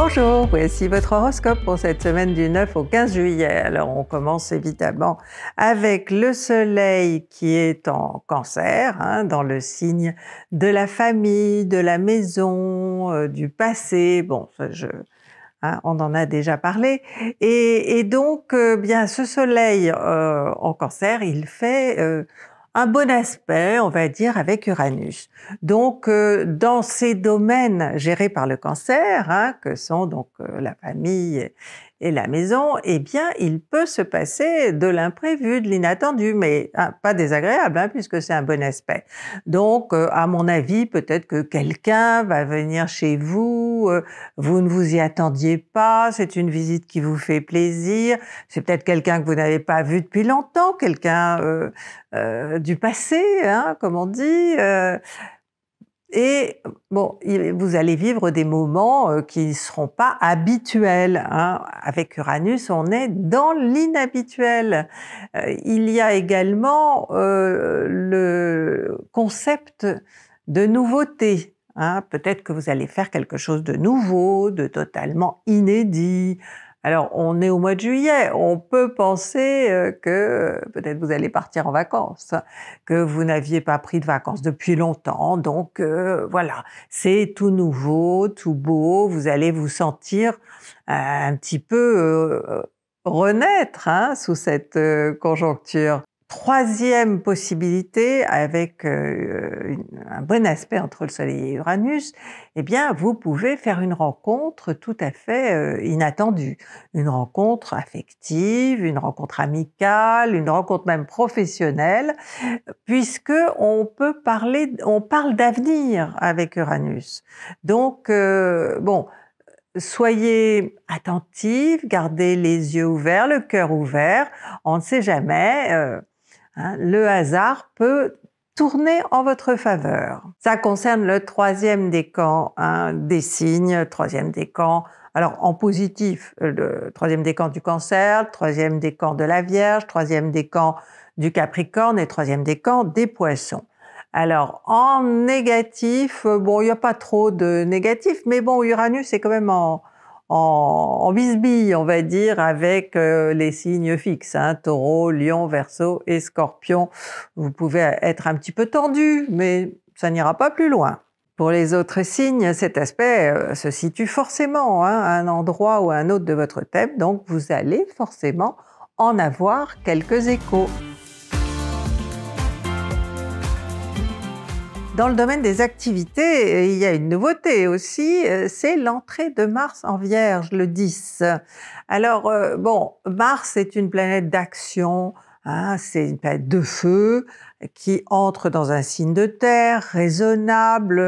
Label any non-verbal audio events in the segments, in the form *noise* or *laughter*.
Bonjour, voici votre horoscope pour cette semaine du 9 au 15 juillet. Alors on commence évidemment avec le soleil qui est en cancer, hein, dans le signe de la famille, de la maison, euh, du passé, bon je, hein, on en a déjà parlé. Et, donc euh, bien ce soleil euh, en cancer, il fait un bon aspect, on va dire, avec Uranus. Donc, euh, dans ces domaines gérés par le cancer, hein, que sont donc euh, la famille et la maison, eh bien, il peut se passer de l'imprévu, de l'inattendu, mais ah, pas désagréable, hein, puisque c'est un bon aspect. Donc, euh, à mon avis, peut-être que quelqu'un va venir chez vous, euh, vous ne vous y attendiez pas, c'est une visite qui vous fait plaisir, c'est peut-être quelqu'un que vous n'avez pas vu depuis longtemps, quelqu'un euh, du passé, hein, comme on dit. Et bon, vous allez vivre des moments euh, qui ne seront pas habituels. Hein. Avec Uranus, on est dans l'inhabituel. Euh, il y a également euh, le concept de nouveauté. Hein. Peut-être que vous allez faire quelque chose de nouveau, de totalement inédit. Alors, on est au mois de juillet, on peut penser euh, que euh, peut-être vous allez partir en vacances, que vous n'aviez pas pris de vacances depuis longtemps, donc euh, voilà, c'est tout nouveau, tout beau, vous allez vous sentir un petit peu renaître hein, sous cette conjoncture troisième possibilité, avec euh, un bon aspect entre le Soleil et Uranus, eh bien, vous pouvez faire une rencontre tout à fait euh, inattendue, une rencontre affective, une rencontre amicale, une rencontre même professionnelle, puisque on peut parler, on parle d'avenir avec Uranus. Donc, euh, bon soyez attentifs, gardez les yeux ouverts, le cœur ouvert. On ne sait jamais. Hein, le hasard peut tourner en votre faveur. Ça concerne le troisième décan hein, des signes, troisième décan, alors en positif, le troisième décan du cancer, troisième décan de la Vierge, troisième décan du Capricorne et troisième décan des poissons. Alors en négatif, bon, il n'y a pas trop de négatifs, mais bon, Uranus est quand même en, en, en on va dire, avec euh, les signes fixes, hein, taureau, lion, verso et scorpion. Vous pouvez être un petit peu tendu, mais ça n'ira pas plus loin. Pour les autres signes, cet aspect euh, se situe forcément hein, à un endroit ou à un autre de votre thème, donc vous allez forcément en avoir quelques échos. Dans le domaine des activités, euh, il y a une nouveauté aussi, euh, c'est l'entrée de Mars en Vierge le 10. Alors, euh, bon, Mars est une planète d'action, hein, c'est une planète de feu, qui entre dans un signe de terre, raisonnable,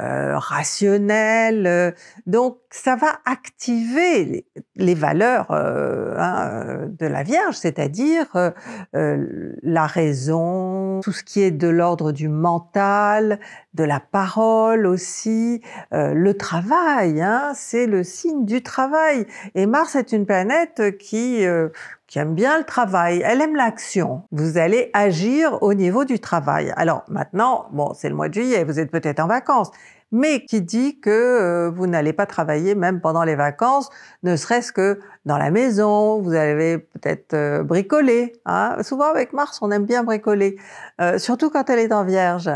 euh, rationnel. Euh, donc ça va activer les, valeurs euh, hein, de la Vierge, c'est-à-dire euh, euh, la raison, tout ce qui est de l'ordre du mental, de la parole aussi, le travail. Hein, c'est le signe du travail. Et Mars est une planète qui qui aime bien le travail, elle aime l'action. Vous allez agir au niveau du travail. Alors maintenant, bon, c'est le mois de juillet, vous êtes peut-être en vacances, mais qui dit que euh, vous n'allez pas travailler même pendant les vacances, ne serait-ce que dans la maison, vous allez peut-être euh, bricoler. Hein Souvent avec Mars, on aime bien bricoler, euh, surtout quand elle est en Vierge.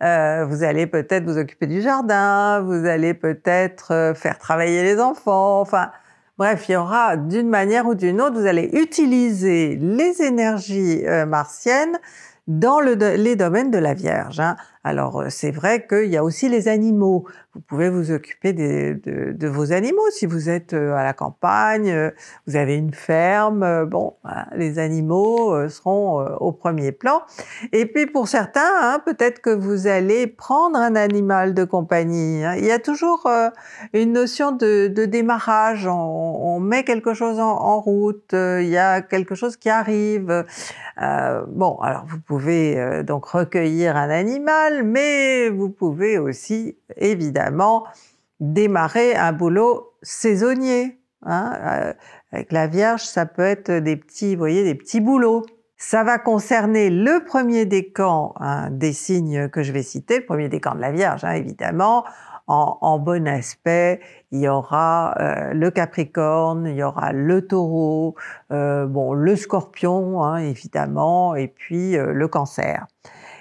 vous allez peut-être vous occuper du jardin, vous allez peut-être faire travailler les enfants, enfin Bref, il y aura d'une manière ou d'une autre, vous allez utiliser les énergies euh, martiennes dans le, les domaines de la Vierge. Hein. Alors euh, c'est vrai qu'il y a aussi les animaux. Vous pouvez vous occuper de, vos animaux si vous êtes euh, à la campagne, euh, vous avez une ferme. Bon, bah, les animaux seront au premier plan. Et puis pour certains, hein, peut-être que vous allez prendre un animal de compagnie. Hein. Il y a toujours une notion de, démarrage. On, met quelque chose en, route. Il y a quelque chose qui arrive. bon, alors vous pouvez donc recueillir un animal mais vous pouvez aussi évidemment démarrer un boulot saisonnier. Hein. Euh, avec la Vierge, ça peut être des petits, vous voyez, des petits boulots. Ça va concerner le premier décan camps hein, des signes que je vais citer, le premier décan de la Vierge, hein, évidemment. En, bon aspect, il y aura euh, le Capricorne, il y aura le Taureau, euh, bon, le Scorpion, évidemment, et puis le Cancer.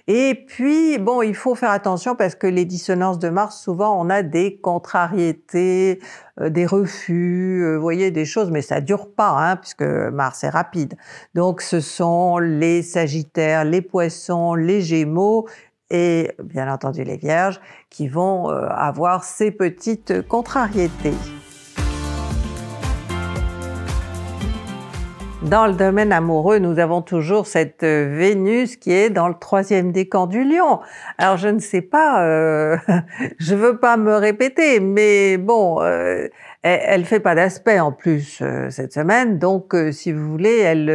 Et puis, bon, il faut faire attention parce que les dissonances de Mars, souvent, on a des contrariétés, euh, des refus, euh, vous voyez, des choses, mais ça dure pas, hein, puisque Mars est rapide. Donc, ce sont les Sagittaires, les Poissons, les Gémeaux et bien entendu les Vierges qui vont euh, avoir ces petites contrariétés. Dans le domaine amoureux, nous avons toujours cette euh, Vénus qui est dans le troisième décan du lion. Alors je ne sais pas, euh, *laughs* je veux pas me répéter, mais bon, euh, elle, fait pas d'aspect en plus euh, cette semaine, donc si vous voulez, elle,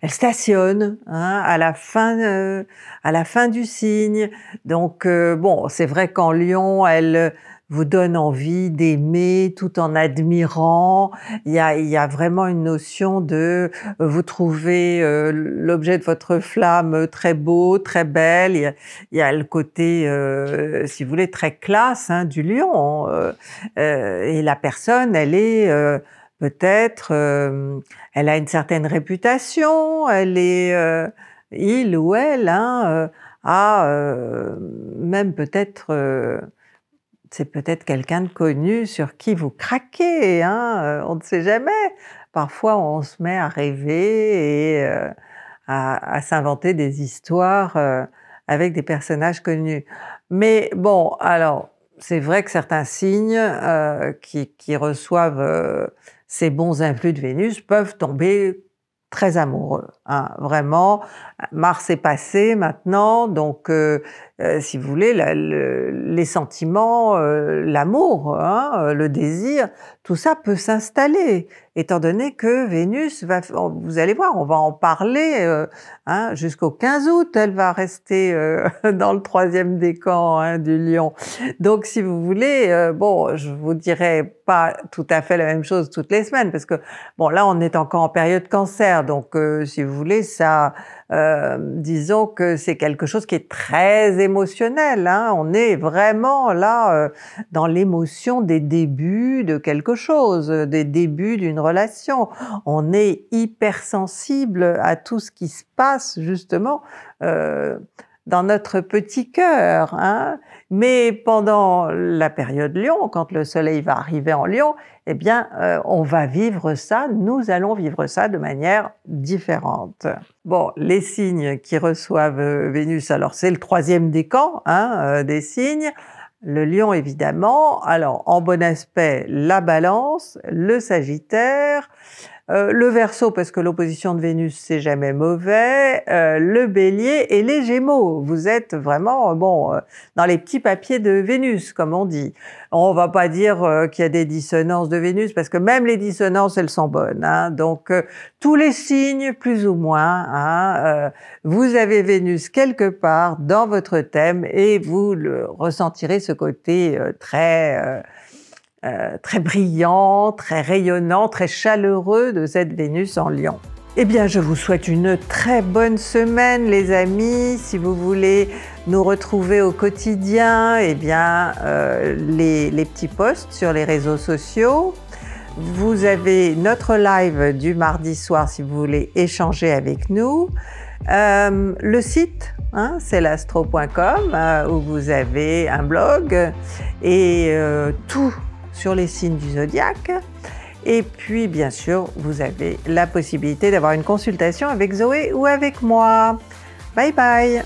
elle stationne hein, à la fin, à la fin du signe. Donc bon, c'est vrai qu'en Lion, elle vous donne envie d'aimer tout en admirant. Il y a, vraiment une notion de euh, vous trouver euh, l'objet de votre flamme très beau, très belle. Il y a, le côté, euh, si vous voulez, très classe hein, du lion. et la personne, elle est peut-être, elle a une certaine réputation. Elle est, il ou elle, hein, a même peut-être c'est peut-être quelqu'un de connu sur qui vous craquez, hein, euh, on ne sait jamais. Parfois, on se met à rêver et euh, à, s'inventer des histoires euh, avec des personnages connus. Mais bon, alors, c'est vrai que certains signes qui, reçoivent ces bons influx de Vénus peuvent tomber très amoureux. Hein, vraiment, Mars est passé maintenant, donc euh, si vous voulez, les sentiments, euh, l'amour, hein, euh, le désir, tout ça peut s'installer, étant donné que Vénus va, vous allez voir, on va en parler hein, jusqu'au 15 août, elle va rester *laughs* dans le troisième décan hein, du lion. Donc, si vous voulez, bon, je vous dirai pas tout à fait la même chose toutes les semaines, parce que bon, là, on est encore en période cancer, donc si vous voulez, ça euh, disons que c'est quelque chose qui est très émotionnel. Hein. On est vraiment là euh, dans l'émotion des débuts de quelque chose, des débuts d'une relation. On est hypersensible à tout ce qui se passe justement. Euh, dans notre petit cœur. Hein. Mais pendant la période Lion, quand le Soleil va arriver en Lion, eh bien, euh, on va vivre ça, nous allons vivre ça de manière différente. Bon, les signes qui reçoivent euh, Vénus, alors c'est le troisième décan hein, euh, des signes. Le lion, évidemment. Alors, en bon aspect, la balance, le sagittaire, euh, le verso, parce que l'opposition de Vénus, c'est jamais mauvais. Euh, le bélier et les gémeaux. Vous êtes vraiment, euh, bon, dans les petits papiers de Vénus, comme on dit. On va pas dire qu'il y a des dissonances de Vénus, parce que même les dissonances, elles sont bonnes. Hein. Donc, tous les signes, plus ou moins, hein, vous avez Vénus quelque part dans votre thème et vous le ressentirez ce côté très euh, très brillant, très rayonnant, très chaleureux de cette Vénus en Lyon. Eh bien, je vous souhaite une très bonne semaine, les amis. Si vous voulez nous retrouver au quotidien, eh bien, euh, les, les, petits posts sur les réseaux sociaux. Vous avez notre live du mardi soir si vous voulez échanger avec nous. Euh, le site, hein, c'est l'astro.com, où vous avez un blog et tout sur les signes du zodiaque. Et puis, bien sûr, vous avez la possibilité d'avoir une consultation avec Zoé ou avec moi. Bye bye